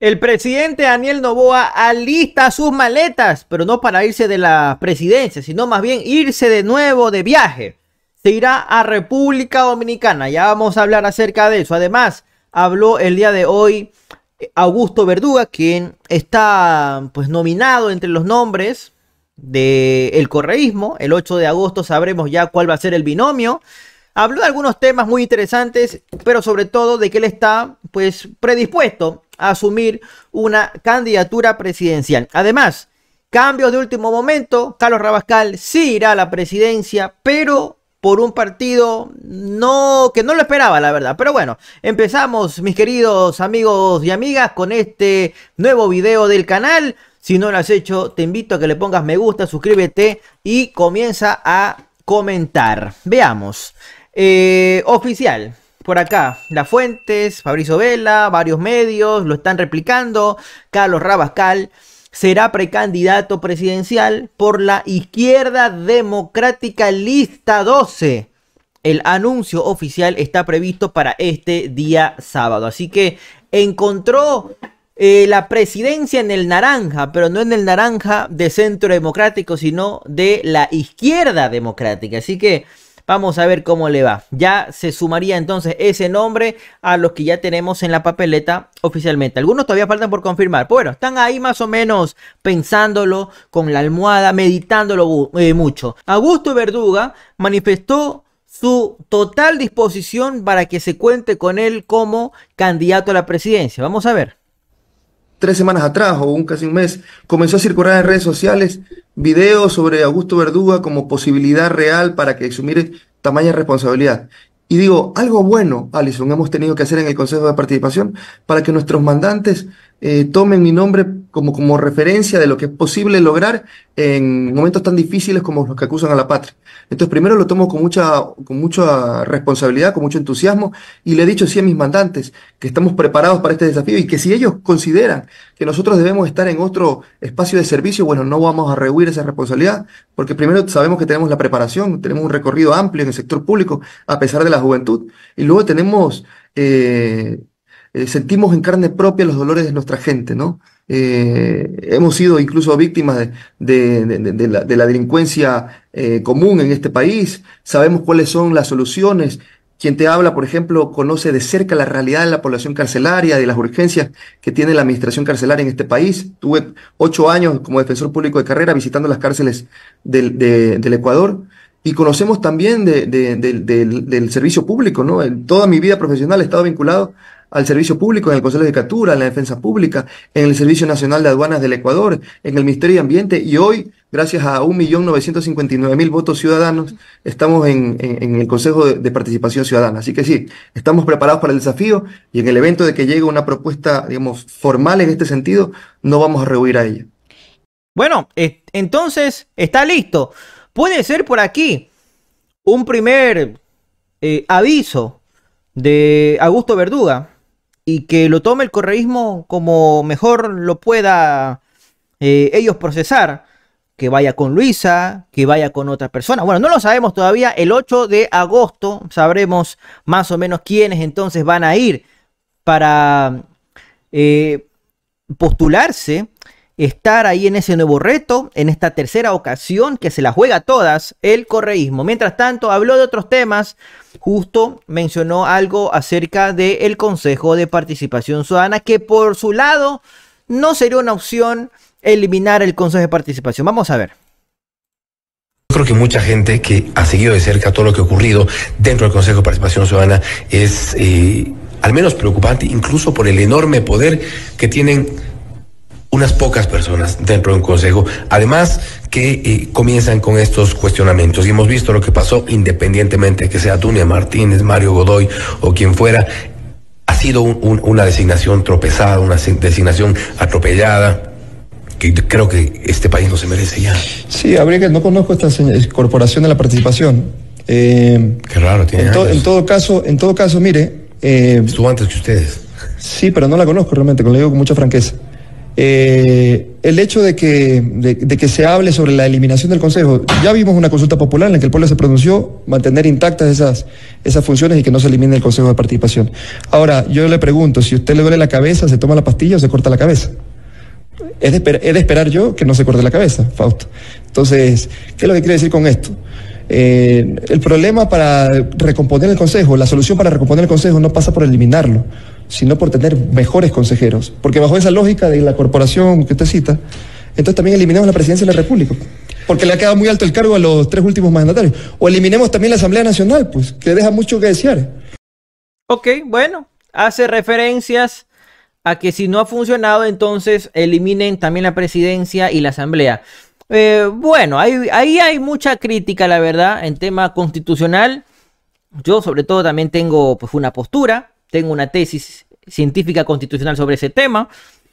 El presidente Daniel Novoa alista sus maletas, pero no para irse de la presidencia, sino más bien irse de nuevo de viaje. Se irá a República Dominicana, ya vamos a hablar acerca de eso. Además, habló el día de hoy eh, Augusto Verduga, quien está pues nominado entre los nombres del correísmo. El 8 de agosto sabremos ya cuál va a ser el binomio. Habló de algunos temas muy interesantes, pero sobre todo de que él está pues predispuesto asumir una candidatura presidencial. Además, cambios de último momento, Carlos Rabascal sí irá a la presidencia, pero por un partido no que no lo esperaba, la verdad. Pero bueno, empezamos, mis queridos amigos y amigas, con este nuevo video del canal. Si no lo has hecho, te invito a que le pongas me gusta, suscríbete y comienza a comentar. Veamos. Eh, oficial, por acá, la Fuentes, Fabrizio Vela, varios medios lo están replicando, Carlos Rabascal será precandidato presidencial por la izquierda democrática lista 12. El anuncio oficial está previsto para este día sábado. Así que encontró eh, la presidencia en el naranja, pero no en el naranja de centro democrático, sino de la izquierda democrática. Así que Vamos a ver cómo le va. Ya se sumaría entonces ese nombre a los que ya tenemos en la papeleta oficialmente. Algunos todavía faltan por confirmar. Bueno, están ahí más o menos pensándolo con la almohada, meditándolo eh, mucho. Augusto Verduga manifestó su total disposición para que se cuente con él como candidato a la presidencia. Vamos a ver tres semanas atrás o un casi un mes, comenzó a circular en redes sociales videos sobre Augusto Verduga como posibilidad real para que asumir tamaña responsabilidad. Y digo, algo bueno, Alison, hemos tenido que hacer en el Consejo de Participación para que nuestros mandantes eh, tomen mi nombre como, como referencia de lo que es posible lograr en momentos tan difíciles como los que acusan a la patria. Entonces, primero lo tomo con mucha, con mucha responsabilidad, con mucho entusiasmo, y le he dicho sí a mis mandantes que estamos preparados para este desafío y que si ellos consideran que nosotros debemos estar en otro espacio de servicio, bueno, no vamos a rehuir esa responsabilidad, porque primero sabemos que tenemos la preparación, tenemos un recorrido amplio en el sector público, a pesar de la juventud, y luego tenemos... Eh, eh, sentimos en carne propia los dolores de nuestra gente, ¿no? Eh, hemos sido incluso víctimas de, la, delincuencia eh, común en este país, sabemos cuáles son las soluciones. Quien te habla, por ejemplo, conoce de cerca la realidad de la población carcelaria, de las urgencias que tiene la administración carcelaria en este país. Tuve ocho años como defensor público de carrera visitando las cárceles del, Ecuador y conocemos también del, del servicio público, ¿no? En toda mi vida profesional he estado vinculado al servicio público en el Consejo de captura en la Defensa Pública, en el Servicio Nacional de Aduanas del Ecuador, en el Ministerio de Ambiente y hoy, gracias a 1.959.000 votos ciudadanos, estamos en, el Consejo de, Participación Ciudadana. Así que sí, estamos preparados para el desafío y en el evento de que llegue una propuesta, digamos, formal en este sentido, no vamos a rehuir a ella. Bueno, entonces está listo. Puede ser por aquí un primer eh, aviso de Augusto Verduga, y que lo tome el correísmo como mejor lo pueda eh, ellos procesar. Que vaya con Luisa, que vaya con otra persona. Bueno, no lo sabemos todavía. El 8 de agosto sabremos más o menos quiénes entonces van a ir para eh, postularse estar ahí en ese nuevo reto, en esta tercera ocasión que se la juega a todas el correísmo. Mientras tanto, habló de otros temas, justo mencionó algo acerca del Consejo de Participación Ciudadana, que por su lado no sería una opción eliminar el Consejo de Participación. Vamos a ver. Yo creo que mucha gente que ha seguido de cerca todo lo que ha ocurrido dentro del Consejo de Participación Ciudadana es eh, al menos preocupante, incluso por el enorme poder que tienen unas pocas personas dentro de un consejo, además que eh, comienzan con estos cuestionamientos. Y hemos visto lo que pasó, independientemente que sea Túnez, Martínez, Mario Godoy o quien fuera, ha sido una designación tropezada, una designación atropellada que creo que este país no se merece ya. Sí, habría que, no conozco esta eh, corporación de la participación. Eh, Qué raro, tiene. En, todo caso, en todo caso, mire. Estuvo antes que ustedes. Sí, pero no la conozco realmente, lo digo con mucha franqueza. Eh, el hecho de que, de, que, se hable sobre la eliminación del Consejo, ya vimos una consulta popular en la que el pueblo se pronunció mantener intactas esas, esas funciones y que no se elimine el Consejo de Participación. Ahora, yo le pregunto, si usted le duele la cabeza, ¿se toma la pastilla o se corta la cabeza? Es de, esperar yo que no se corte la cabeza, Fausto. Entonces, ¿qué es lo que quiere decir con esto? Eh, el problema para recomponer el Consejo, la solución para recomponer el Consejo no pasa por eliminarlo, sino por tener mejores consejeros. Porque bajo esa lógica de la corporación que usted cita, entonces también eliminamos la presidencia de la República. Porque le ha quedado muy alto el cargo a los tres últimos mandatarios. O eliminemos también la Asamblea Nacional, pues, que deja mucho que desear. Ok, bueno, hace referencias a que si no ha funcionado, entonces eliminen también la presidencia y la asamblea. Eh, bueno, ahí, ahí hay mucha crítica, la verdad, en tema constitucional. Yo sobre todo también tengo pues, una postura, tengo una tesis científica constitucional sobre ese tema,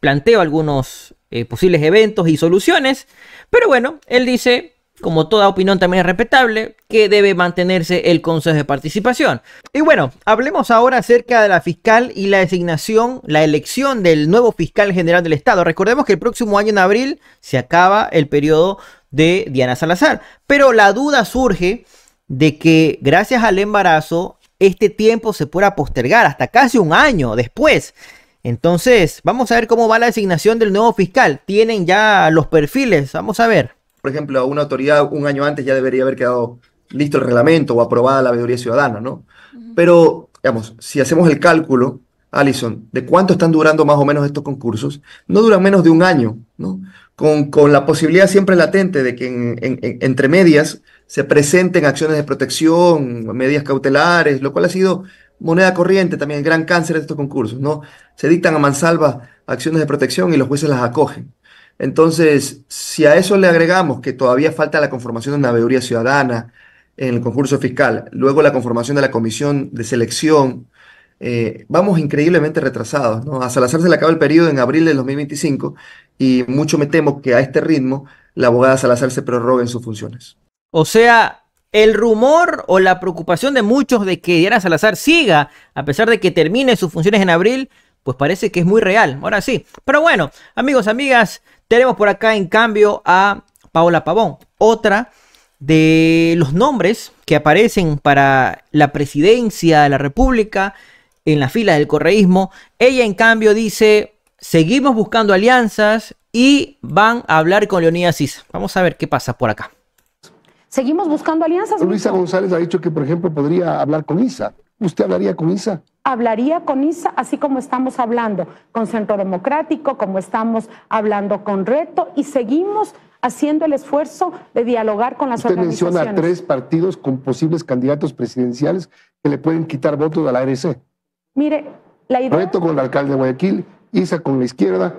planteo algunos eh, posibles eventos y soluciones, pero bueno, él dice, como toda opinión también es respetable, que debe mantenerse el Consejo de Participación. Y bueno, hablemos ahora acerca de la fiscal y la designación, la elección del nuevo fiscal general del Estado. Recordemos que el próximo año, en abril, se acaba el periodo de Diana Salazar, pero la duda surge de que gracias al embarazo este tiempo se pueda postergar hasta casi un año después. Entonces, vamos a ver cómo va la designación del nuevo fiscal. Tienen ya los perfiles, vamos a ver. Por ejemplo, una autoridad un año antes ya debería haber quedado listo el reglamento o aprobada la veeduría ciudadana, ¿no? Pero, digamos, si hacemos el cálculo, Alison, de cuánto están durando más o menos estos concursos, no duran menos de un año, ¿no? Con, la posibilidad siempre latente de que entre medias se presenten acciones de protección, medidas cautelares, lo cual ha sido moneda corriente también, gran cáncer de estos concursos, ¿no? Se dictan a mansalva acciones de protección y los jueces las acogen. Entonces, si a eso le agregamos que todavía falta la conformación de una veeduría ciudadana en el concurso fiscal, luego la conformación de la comisión de selección, eh, vamos increíblemente retrasados. ¿no? A Salazar se le acaba el periodo en abril del 2025 y mucho me temo que a este ritmo la abogada Salazar se prorrogue en sus funciones. O sea, el rumor o la preocupación de muchos de que Diana Salazar siga, a pesar de que termine sus funciones en abril, pues parece que es muy real. Ahora sí. Pero bueno, amigos, amigas, tenemos por acá en cambio a Paola Pavón. Otra de los nombres que aparecen para la presidencia de la República en la fila del correísmo. Ella en cambio dice, seguimos buscando alianzas y van a hablar con Leonidas Sisa. Vamos a ver qué pasa por acá. Seguimos buscando alianzas. Luisa González ha dicho que, por ejemplo, podría hablar con ISA. ¿Usted hablaría con ISA? Hablaría con ISA, así como estamos hablando con Centro Democrático, como estamos hablando con Reto, y seguimos haciendo el esfuerzo de dialogar con las Usted menciona tres partidos con posibles candidatos presidenciales que le pueden quitar votos a la ARC. Mire, la idea... Reto con el alcalde de Guayaquil, ISA con la izquierda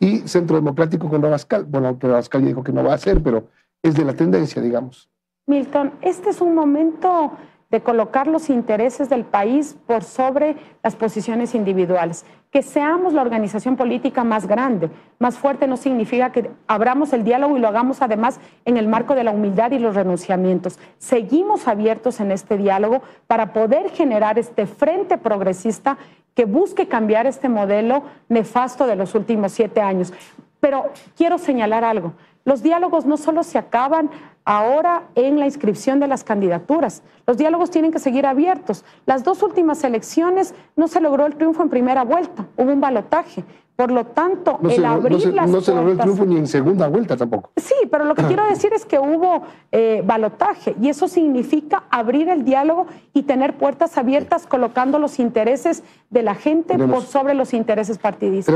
y Centro Democrático con Rabascal. Bueno, Rabascal dijo que no va a ser, pero es de la tendencia, digamos. Milton, este es un momento de colocar los intereses del país por sobre las posiciones individuales. Que seamos la organización política más grande, más fuerte, no significa que abramos el diálogo y lo hagamos además en el marco de la humildad y los renunciamientos. Seguimos abiertos en este diálogo para poder generar este frente progresista que busque cambiar este modelo nefasto de los últimos siete años. Pero quiero señalar algo. Los diálogos no solo se acaban ahora en la inscripción de las candidaturas. Los diálogos tienen que seguir abiertos. Las dos últimas elecciones no se logró el triunfo en primera vuelta, hubo un balotaje. Por lo tanto, el abrir las No se logró el triunfo ni en segunda vuelta tampoco. Sí, pero lo que quiero decir es que hubo eh, balotaje y eso significa abrir el diálogo y tener puertas abiertas colocando los intereses de la gente por sobre los intereses partidistas.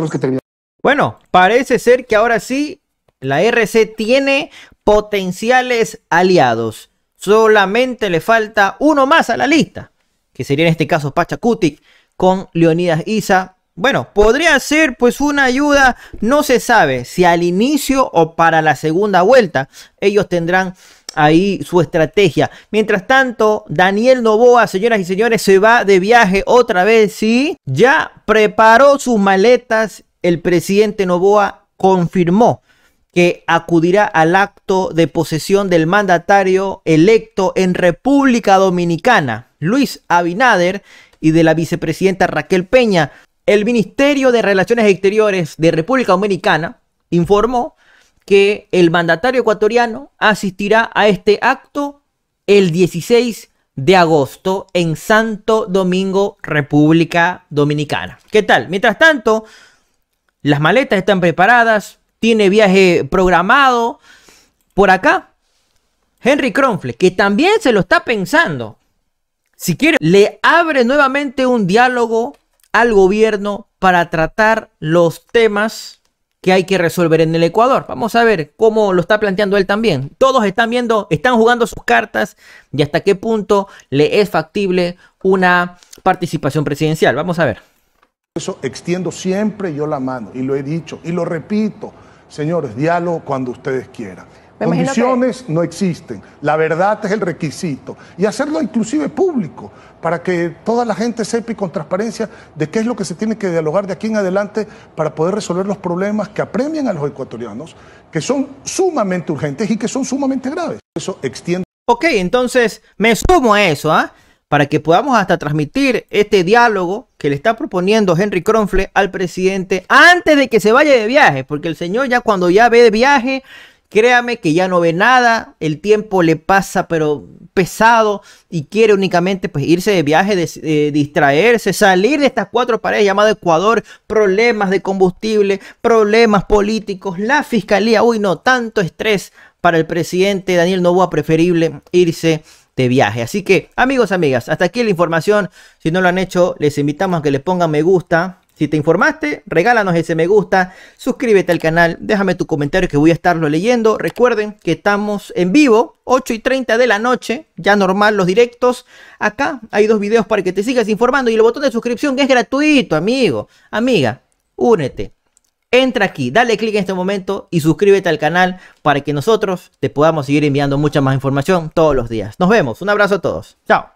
Bueno, parece ser que ahora sí la RC tiene potenciales aliados. Solamente le falta uno más a la lista, que sería en este caso Pachacutic con Leonidas Isa. Bueno, podría ser pues una ayuda, no se sabe si al inicio o para la segunda vuelta. Ellos tendrán ahí su estrategia. Mientras tanto, Daniel Novoa, señoras y señores, se va de viaje otra vez, ¿sí? Ya preparó sus maletas, el presidente Novoa confirmó que acudirá al acto de posesión del mandatario electo en República Dominicana, Luis Abinader, y de la vicepresidenta Raquel Peña. El Ministerio de Relaciones Exteriores de República Dominicana informó que el mandatario ecuatoriano asistirá a este acto el 16 de agosto en Santo Domingo, República Dominicana. ¿Qué tal? Mientras tanto, las maletas están preparadas, tiene viaje programado. Por acá, Henry Kronfle, que también se lo está pensando. Si quiere, le abre nuevamente un diálogo al gobierno para tratar los temas que hay que resolver en el Ecuador. Vamos a ver cómo lo está planteando él también. Todos están viendo, están jugando sus cartas y hasta qué punto le es factible una participación presidencial. Vamos a ver. Eso extiendo siempre yo la mano y lo he dicho y lo repito. Señores, diálogo cuando ustedes quieran. Condiciones no existen, la verdad es el requisito. Y hacerlo inclusive público, para que toda la gente sepa y con transparencia de qué es lo que se tiene que dialogar de aquí en adelante para poder resolver los problemas que apremian a los ecuatorianos, que son sumamente urgentes y que son sumamente graves. Eso extiende. Ok, entonces me sumo a eso, ¿ah? Para que podamos hasta transmitir este diálogo que le está proponiendo Henry Cronfle al presidente antes de que se vaya de viaje, porque el señor ya cuando ya ve de viaje, créame que ya no ve nada, el tiempo le pasa pero pesado y quiere únicamente pues irse de viaje, de, eh, distraerse, salir de estas cuatro paredes llamadas Ecuador, problemas de combustible, problemas políticos, la fiscalía, uy no, tanto estrés para el presidente Daniel Novoa, preferible irse de viaje. Así que amigos, amigas, hasta aquí la información. Si no lo han hecho, les invitamos a que le pongan me gusta. Si te informaste, regálanos ese me gusta, suscríbete al canal, déjame tu comentario que voy a estarlo leyendo. Recuerden que estamos en vivo, 8 y 30 de la noche, ya normal los directos. Acá hay dos videos para que te sigas informando y el botón de suscripción que es gratuito, amigo, amiga, únete. Entra aquí, dale clic en este momento y suscríbete al canal para que nosotros te podamos seguir enviando mucha más información todos los días. Nos vemos, un abrazo a todos. Chao.